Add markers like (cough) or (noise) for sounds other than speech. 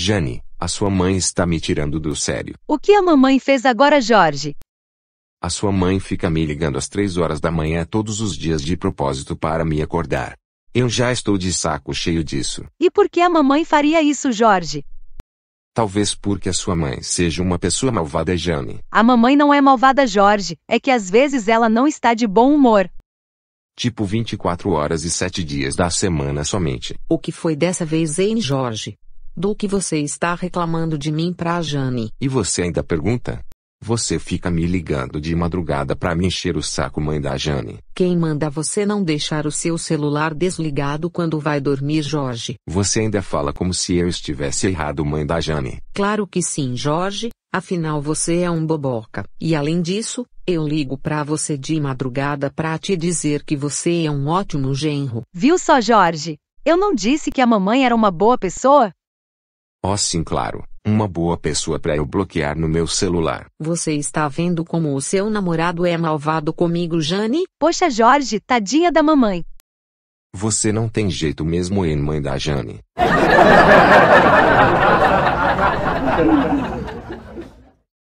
Jane, a sua mãe está me tirando do sério. O que a mamãe fez agora, Jorge? A sua mãe fica me ligando às três horas da manhã todos os dias de propósito para me acordar. Eu já estou de saco cheio disso. E por que a mamãe faria isso, Jorge? Talvez porque a sua mãe seja uma pessoa malvada, Jane. A mamãe não é malvada, Jorge. É que às vezes ela não está de bom humor. Tipo 24 horas e 7 dias da semana somente. O que foi dessa vez, hein, Jorge? do que você está reclamando de mim pra Jane. E você ainda pergunta? Você fica me ligando de madrugada pra me encher o saco, mãe da Jane. Quem manda você não deixar o seu celular desligado quando vai dormir, Jorge? Você ainda fala como se eu estivesse errado, mãe da Jane. Claro que sim, Jorge. Afinal, você é um boboca. E além disso, eu ligo pra você de madrugada pra te dizer que você é um ótimo genro. Viu só, Jorge? Eu não disse que a mamãe era uma boa pessoa? Oh sim claro, uma boa pessoa para eu bloquear no meu celular. Você está vendo como o seu namorado é malvado comigo, Jane? Poxa, Jorge, tadinha da mamãe. Você não tem jeito mesmo, em mãe da Jane. (laughs)